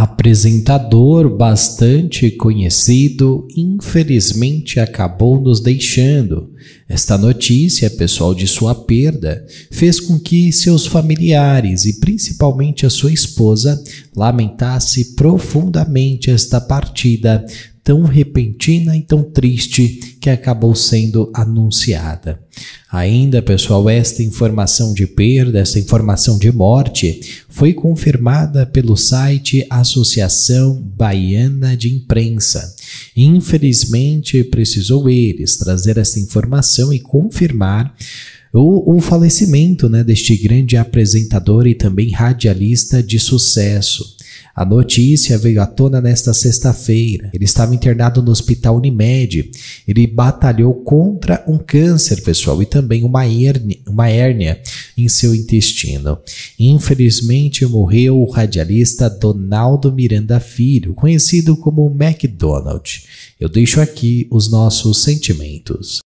apresentador bastante conhecido, infelizmente acabou nos deixando. Esta notícia, pessoal, de sua perda fez com que seus familiares e principalmente a sua esposa lamentasse profundamente esta partida tão repentina e tão triste que acabou sendo anunciada. Ainda, pessoal, esta informação de perda, esta informação de morte foi confirmada pelo site Associação Baiana de Imprensa. Infelizmente, precisou eles trazer essa informação e confirmar o, o, falecimento né, deste grande apresentador e também radialista de sucesso. A notícia veio à tona nesta sexta-feira. Ele estava internado no Hospital Unimed. Ele batalhou contra um câncer, pessoal, e também uma hérnia, uma hérnia em seu intestino. Infelizmente morreu o radialista Donaldo Miranda Filho, conhecido como MacDonald. Eu deixo aqui os nossos sentimentos.